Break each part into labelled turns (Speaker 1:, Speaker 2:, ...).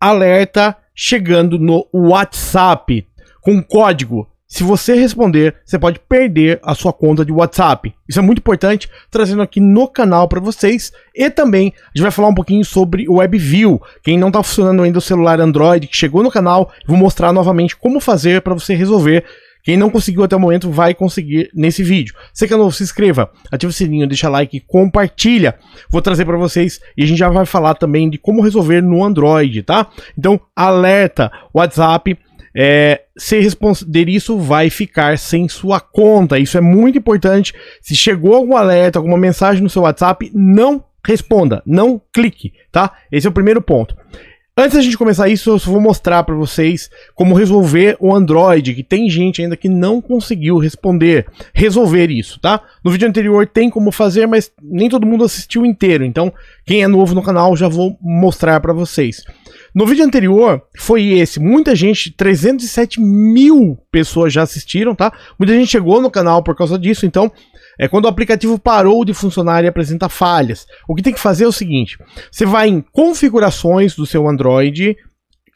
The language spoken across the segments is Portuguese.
Speaker 1: alerta chegando no WhatsApp com código. Se você responder, você pode perder a sua conta de WhatsApp. Isso é muito importante, trazendo aqui no canal para vocês. E também a gente vai falar um pouquinho sobre o WebView. Quem não está funcionando ainda o celular Android que chegou no canal, vou mostrar novamente como fazer para você resolver quem não conseguiu até o momento vai conseguir nesse vídeo. Se é novo, se inscreva, ativa o sininho, deixa like, compartilha. Vou trazer para vocês e a gente já vai falar também de como resolver no Android, tá? Então, alerta, WhatsApp, é, ser responder isso vai ficar sem sua conta. Isso é muito importante. Se chegou algum alerta, alguma mensagem no seu WhatsApp, não responda, não clique, tá? Esse é o primeiro ponto. Antes da gente começar isso, eu só vou mostrar para vocês como resolver o Android, que tem gente ainda que não conseguiu responder, resolver isso, tá? No vídeo anterior tem como fazer, mas nem todo mundo assistiu inteiro, então quem é novo no canal já vou mostrar para vocês. No vídeo anterior foi esse, muita gente, 307 mil pessoas já assistiram, tá? Muita gente chegou no canal por causa disso, então é quando o aplicativo parou de funcionar e apresenta falhas. O que tem que fazer é o seguinte: você vai em configurações do seu Android,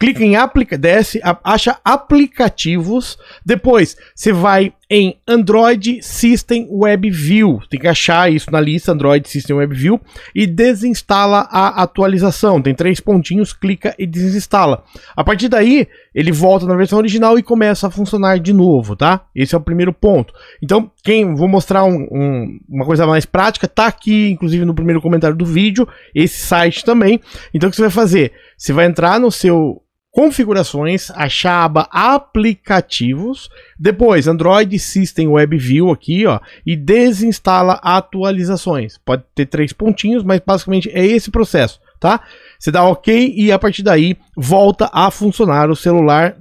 Speaker 1: clica em aplica, desce, acha aplicativos, depois você vai em Android System WebView. Tem que achar isso na lista Android System WebView e desinstala a atualização. Tem três pontinhos, clica e desinstala. A partir daí, ele volta na versão original e começa a funcionar de novo, tá? Esse é o primeiro ponto. Então, quem vou mostrar um, um, uma coisa mais prática, tá aqui, inclusive no primeiro comentário do vídeo, esse site também. Então, o que você vai fazer? Você vai entrar no seu configurações, achar a aba aplicativos, depois Android System Web View aqui, ó, e desinstala atualizações. Pode ter três pontinhos, mas basicamente é esse processo, tá? Você dá OK e a partir daí volta a funcionar o celular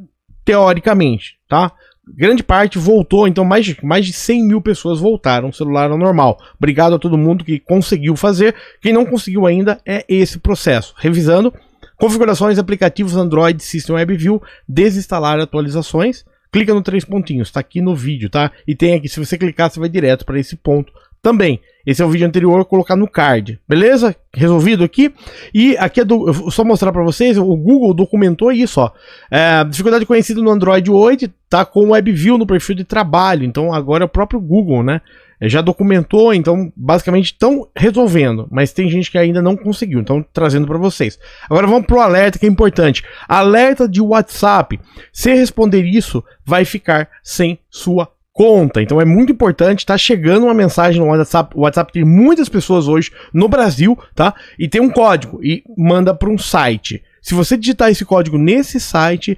Speaker 1: teoricamente, tá? grande parte voltou, então mais de, mais de 100 mil pessoas voltaram o celular ao normal. Obrigado a todo mundo que conseguiu fazer. Quem não conseguiu ainda é esse processo. Revisando, Configurações, aplicativos Android System WebView, desinstalar atualizações. Clica no três pontinhos, tá aqui no vídeo, tá? E tem aqui, se você clicar, você vai direto para esse ponto também. Esse é o vídeo anterior, colocar no card, beleza? Resolvido aqui. E aqui é do, vou só mostrar para vocês, o Google documentou isso, ó. É, dificuldade conhecida no Android 8 tá com WebView no perfil de trabalho. Então agora é o próprio Google, né? É, já documentou, então basicamente estão resolvendo, mas tem gente que ainda não conseguiu, então trazendo para vocês. Agora vamos pro alerta que é importante. Alerta de WhatsApp. Se responder isso, vai ficar sem sua conta. Então é muito importante, tá chegando uma mensagem no WhatsApp, o WhatsApp tem muitas pessoas hoje no Brasil, tá? E tem um código e manda para um site. Se você digitar esse código nesse site,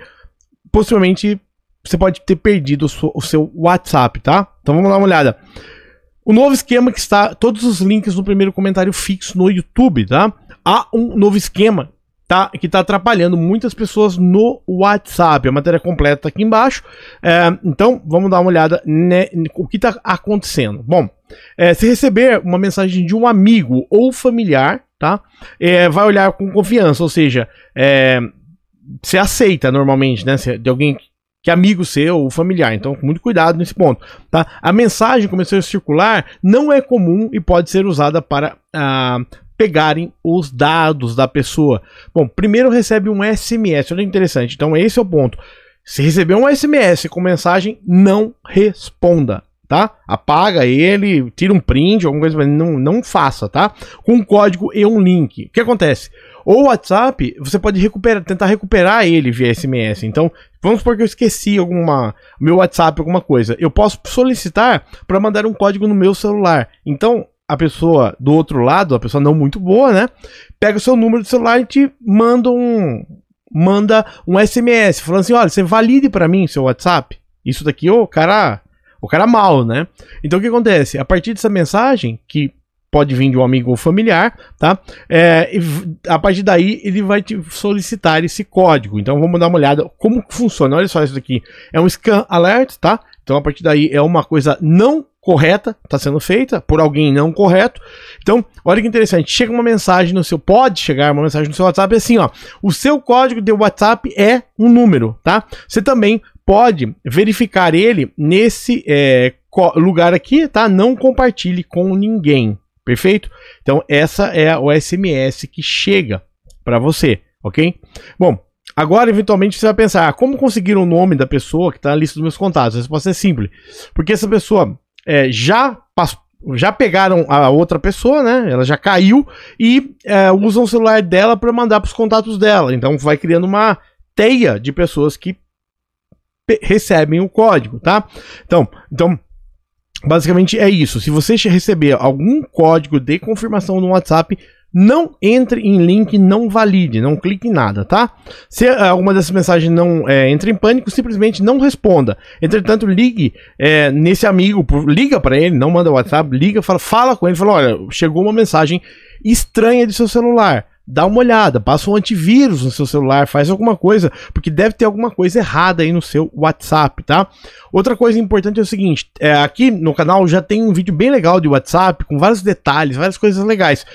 Speaker 1: possivelmente você pode ter perdido o seu WhatsApp, tá? Então vamos dar uma olhada. O novo esquema que está. Todos os links no primeiro comentário fixo no YouTube, tá? Há um novo esquema tá, que está atrapalhando muitas pessoas no WhatsApp. A matéria completa está aqui embaixo. É, então, vamos dar uma olhada né, o que está acontecendo. Bom, é, se receber uma mensagem de um amigo ou familiar, tá, é, vai olhar com confiança, ou seja, é, você aceita normalmente, né? Se, é de alguém que é amigo seu ou familiar. Então, muito cuidado nesse ponto. Tá? A mensagem começou a circular não é comum e pode ser usada para ah, pegarem os dados da pessoa. Bom, primeiro recebe um SMS, olha interessante. Então, esse é o ponto. Se receber um SMS com mensagem, não responda tá? Apaga ele, tira um print, alguma coisa, mas não, não faça, tá? Com um código e um link. O que acontece? Ou o WhatsApp, você pode recuperar, tentar recuperar ele via SMS. Então, vamos supor que eu esqueci alguma meu WhatsApp, alguma coisa. Eu posso solicitar para mandar um código no meu celular. Então, a pessoa do outro lado, a pessoa não muito boa, né? Pega o seu número do celular e te manda um manda um SMS falando assim: "Olha, você valide para mim seu WhatsApp". Isso daqui, ô, cara, o cara mal, né? Então o que acontece? A partir dessa mensagem que pode vir de um amigo ou familiar, tá? É, a partir daí ele vai te solicitar esse código. Então vamos dar uma olhada como funciona. Olha só isso aqui. É um scan alert, tá? Então a partir daí é uma coisa não correta, está sendo feita por alguém não correto. Então, olha que interessante, chega uma mensagem no seu, pode chegar uma mensagem no seu WhatsApp é assim, ó, o seu código de WhatsApp é um número, tá? Você também pode verificar ele nesse é, lugar aqui, tá? Não compartilhe com ninguém, Perfeito? Então, essa é o SMS que chega para você, ok? Bom, agora eventualmente você vai pensar, ah, como conseguir o nome da pessoa que está na lista dos meus contatos? A resposta é simples, porque essa pessoa é, já passou, já pegaram a outra pessoa, né? Ela já caiu e é, usam o celular dela para mandar para os contatos dela. Então vai criando uma teia de pessoas que recebem o código, tá? Então, então basicamente é isso. Se você receber algum código de confirmação no WhatsApp, não entre em link, não valide, não clique em nada, tá? Se eh, alguma dessas mensagens não é, entra em pânico, simplesmente não responda. Entretanto, ligue é, nesse amigo, liga para ele, não manda WhatsApp, liga, fala, fala com ele, fala, olha, chegou uma mensagem estranha de seu celular dá uma olhada, passa um antivírus no seu celular, faz alguma coisa, porque deve ter alguma coisa errada aí no seu WhatsApp, tá? Outra coisa importante é o seguinte, é, aqui no canal já tem um vídeo bem legal de WhatsApp, com vários detalhes, várias coisas legais.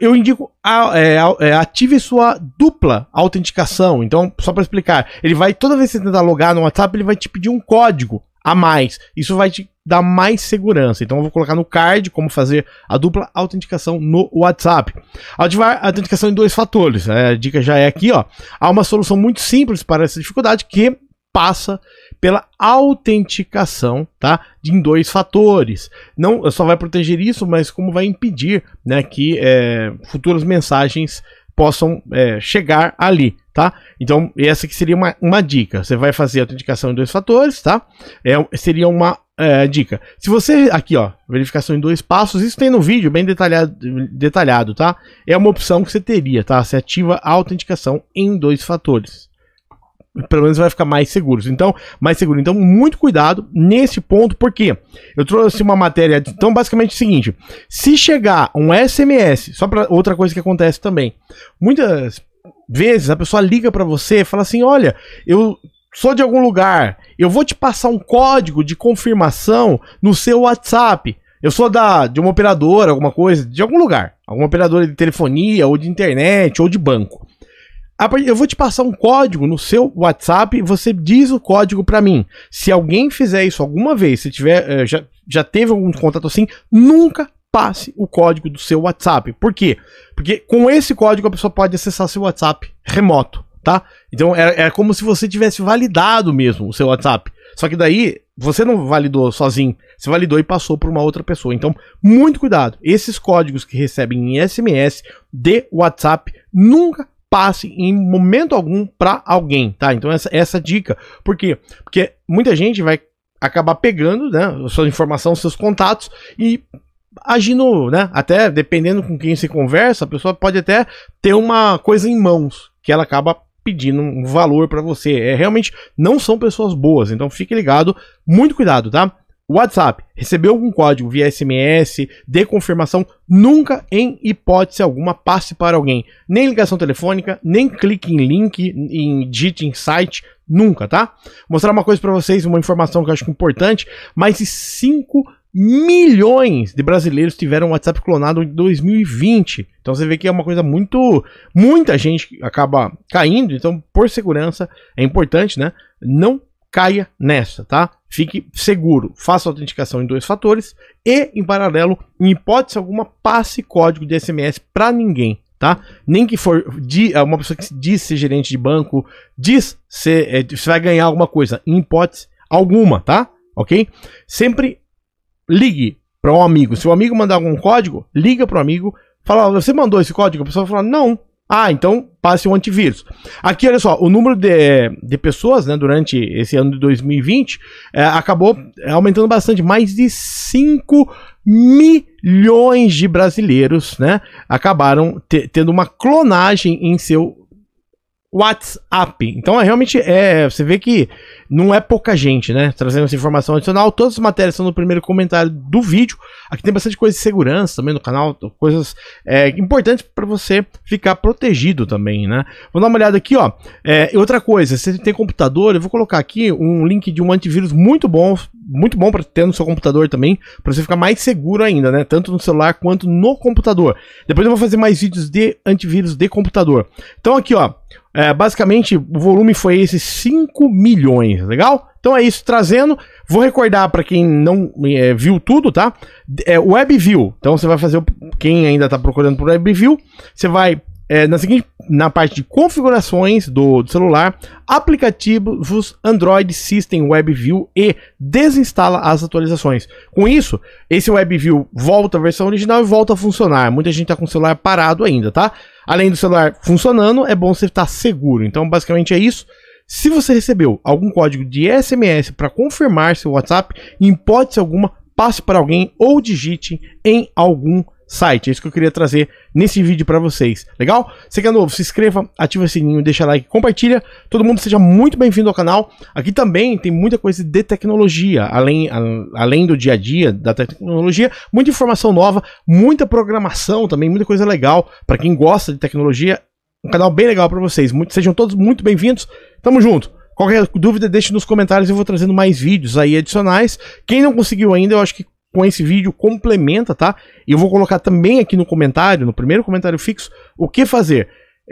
Speaker 1: Eu, indico, é, é, ative sua dupla autenticação. Então, só para explicar, ele vai, toda vez que você tentar logar no WhatsApp, ele vai te pedir um código a mais. Isso vai te dar mais segurança. Então eu vou colocar no card como fazer a dupla autenticação no WhatsApp. Ativar a autenticação em dois fatores. É, a dica já é aqui, ó. Há uma solução muito simples para essa dificuldade que passa pela autenticação, tá? De em dois fatores. Não só vai proteger isso, mas como vai impedir, né, que é, futuras mensagens possam é, chegar ali tá? Então, essa que seria uma, uma dica. Você vai fazer a autenticação em dois fatores, tá? É, seria uma é, dica. Se você, aqui ó, verificação em dois passos, isso tem no vídeo bem detalhado, detalhado, tá? É uma opção que você teria, tá? Você ativa a autenticação em dois fatores. Pelo menos vai ficar mais seguro. Então, mais seguro. Então, muito cuidado nesse ponto, porque eu trouxe uma matéria. Então, basicamente é o seguinte: se chegar um SMS, só para outra coisa que acontece também, muitas vezes a pessoa liga para você e fala assim: olha, eu sou de algum lugar, eu vou te passar um código de confirmação no seu WhatsApp. Eu sou da, de uma operadora, alguma coisa, de algum lugar. Alguma operadora de telefonia, ou de internet, ou de banco. Eu vou te passar um código no seu WhatsApp, você diz o código para mim. Se alguém fizer isso alguma vez, se tiver, eh, já, já teve algum contato assim, nunca passe o código do seu WhatsApp. Por quê? Porque com esse código a pessoa pode acessar seu WhatsApp remoto, tá? Então é, é como se você tivesse validado mesmo o seu WhatsApp. Só que daí você não validou sozinho, você validou e passou para uma outra pessoa. Então, muito cuidado. Esses códigos que recebem em SMS de WhatsApp nunca passe em momento algum para alguém, tá? Então essa, essa é dica, por quê? Porque muita gente vai acabar pegando, né, sua informação, seus contatos e agindo, né? Até dependendo com quem se conversa, a pessoa pode até ter uma coisa em mãos que ela acaba pedindo um valor para você. É realmente não são pessoas boas, então fique ligado, muito cuidado, tá? WhatsApp, recebeu algum código via SMS, de confirmação, nunca em hipótese alguma passe para alguém. Nem ligação telefônica, nem clique em link, em digite em site, nunca, tá? Vou mostrar uma coisa para vocês, uma informação que eu acho importante, mais de 5 milhões de brasileiros tiveram WhatsApp clonado em 2020. Então você vê que é uma coisa muito. Muita gente acaba caindo. Então, por segurança, é importante, né? Não caia nessa, tá? Fique seguro. Faça autenticação em dois fatores e, em paralelo, em hipótese alguma, passe código de SMS para ninguém, tá? Nem que for de, é, uma pessoa que diz ser gerente de banco, diz ser, é, você vai ganhar alguma coisa, em hipótese alguma, tá? Ok? Sempre ligue para um amigo. Se o amigo mandar algum código, liga para o amigo, fala: "Você mandou esse código?" A pessoa fala: "Não". Ah, então passe o um antivírus. Aqui, olha só, o número de, de pessoas né, durante esse ano de 2020 é, acabou é, aumentando bastante, mais de 5 milhões de brasileiros né, acabaram te, tendo uma clonagem em seu WhatsApp. Então é realmente é, você vê que não é pouca gente, né? Trazendo essa informação adicional. Todas as matérias são no primeiro comentário do vídeo. Aqui tem bastante coisa de segurança também no canal, coisas é, importantes para você ficar protegido também, né? Vou dar uma olhada aqui, ó. É, outra coisa, se tem computador, eu vou colocar aqui um link de um antivírus muito bom, muito bom para ter no seu computador também, para você ficar mais seguro ainda, né? Tanto no celular quanto no computador. Depois eu vou fazer mais vídeos de antivírus de computador. Então aqui, ó. É, basicamente, o volume foi esse 5 milhões, legal? Então é isso, trazendo. Vou recordar para quem não é, viu tudo, tá? É, WebView. Então você vai fazer. Quem ainda está procurando por WebView, você vai é, na seguinte, na parte de configurações do, do, celular, aplicativos Android System WebView e desinstala as atualizações. Com isso, esse WebView volta à versão original e volta a funcionar. Muita gente está com o celular parado ainda, tá? Além do celular funcionando, é bom você estar seguro. Então, basicamente é isso. Se você recebeu algum código de SMS para confirmar seu WhatsApp, em hipótese alguma, passe para alguém ou digite em algum site. É isso que eu queria trazer nesse vídeo para vocês. Legal? Você que é novo, se inscreva, ativa o sininho, deixa like, compartilha. Todo mundo seja muito bem-vindo ao canal. Aqui também tem muita coisa de tecnologia, além, a, além do dia a dia da tecnologia, muita informação nova, muita programação também, muita coisa legal para quem gosta de tecnologia. Um canal bem legal para vocês. Muito, sejam todos muito bem-vindos. Tamo junto. Qualquer dúvida, deixe nos comentários, eu vou trazendo mais vídeos aí adicionais. Quem não conseguiu ainda, eu acho que com esse vídeo complementa, tá? E eu vou colocar também aqui no comentário, no primeiro comentário fixo, o que fazer.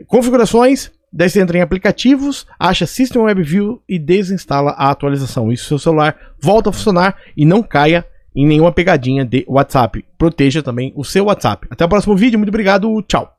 Speaker 1: Configurações, daí você entra em aplicativos, acha System Web View e desinstala a atualização. Isso seu celular volta a funcionar e não caia em nenhuma pegadinha de WhatsApp. Proteja também o seu WhatsApp. Até o próximo vídeo, muito obrigado, tchau.